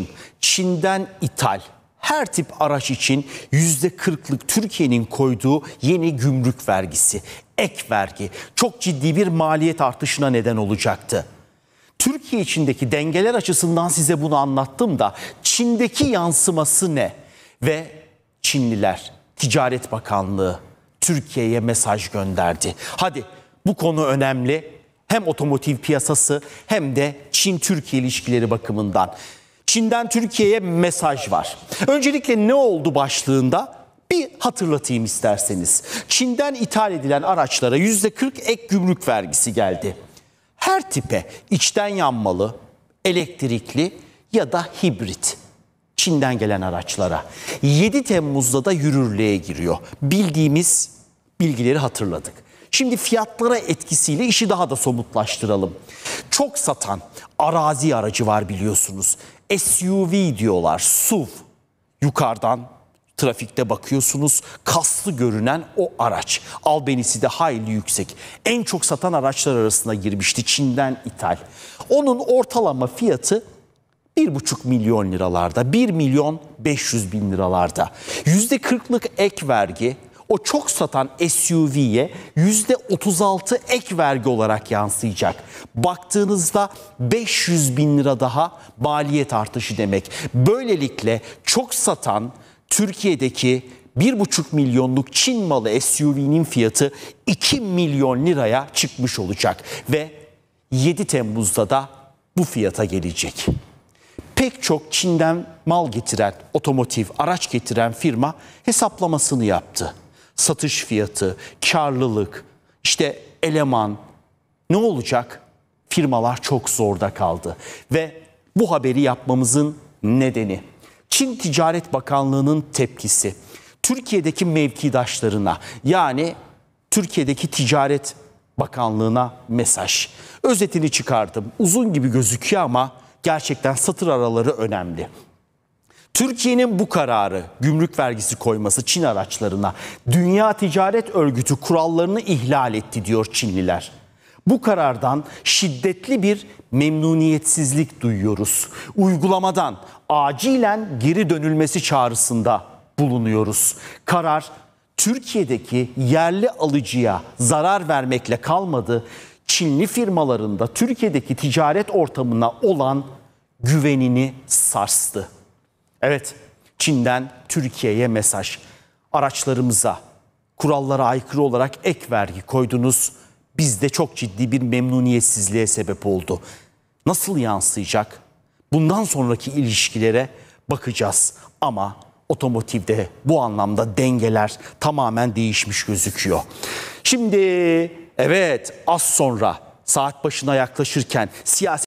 çalıştım. Çin'den ithal her tip araç için yüzde kırklık Türkiye'nin koyduğu yeni gümrük vergisi, ek vergi çok ciddi bir maliyet artışına neden olacaktı. Türkiye içindeki dengeler açısından size bunu anlattım da Çin'deki yansıması ne? Ve Çinliler, Ticaret Bakanlığı Türkiye'ye mesaj gönderdi. Hadi bu konu önemli hem otomotiv piyasası hem de Çin-Türkiye ilişkileri bakımından. Çin'den Türkiye'ye mesaj var. Öncelikle ne oldu başlığında bir hatırlatayım isterseniz. Çin'den ithal edilen araçlara %40 ek gümrük vergisi geldi. Her tipe içten yanmalı, elektrikli ya da hibrit Çin'den gelen araçlara 7 Temmuz'da da yürürlüğe giriyor. Bildiğimiz bilgileri hatırladık. Şimdi fiyatlara etkisiyle işi daha da somutlaştıralım. Çok satan arazi aracı var biliyorsunuz. SUV diyorlar. SUV. Yukarıdan trafikte bakıyorsunuz kaslı görünen o araç. Albenisi de hayli yüksek. En çok satan araçlar arasında girmişti Çin'den ithal. Onun ortalama fiyatı 1,5 milyon liralarda, 1 milyon 500 bin liralarda. %40'lık ek vergi, o çok satan SUV'ye yüzde %36 ek vergi olarak yansıyacak. Baktığınızda 500 bin lira daha maliyet artışı demek. Böylelikle çok satan Türkiye'deki 1,5 milyonluk Çin malı SUV'nin fiyatı 2 milyon liraya çıkmış olacak ve 7 Temmuz'da da bu fiyata gelecek. Pek çok Çin'den mal getiren, otomotiv, araç getiren firma hesaplamasını yaptı satış fiyatı, karlılık, işte eleman ne olacak? Firmalar çok zorda kaldı ve bu haberi yapmamızın nedeni Çin Ticaret Bakanlığı'nın tepkisi. Türkiye'deki mevkidaşlarına yani Türkiye'deki Ticaret Bakanlığı'na mesaj. Özetini çıkardım. Uzun gibi gözüküyor ama gerçekten satır araları önemli. Türkiye'nin bu kararı gümrük vergisi koyması Çin araçlarına Dünya Ticaret Örgütü kurallarını ihlal etti diyor Çinliler. Bu karardan şiddetli bir memnuniyetsizlik duyuyoruz. Uygulamadan acilen geri dönülmesi çağrısında bulunuyoruz. Karar Türkiye'deki yerli alıcıya zarar vermekle kalmadı. Çinli firmalarında Türkiye'deki ticaret ortamına olan güvenini sarstı. Evet, Çin'den Türkiye'ye mesaj. Araçlarımıza kurallara aykırı olarak ek vergi koydunuz. Bizde çok ciddi bir memnuniyetsizliğe sebep oldu. Nasıl yansıyacak? Bundan sonraki ilişkilere bakacağız ama otomotivde bu anlamda dengeler tamamen değişmiş gözüküyor. Şimdi evet az sonra saat başına yaklaşırken siyaset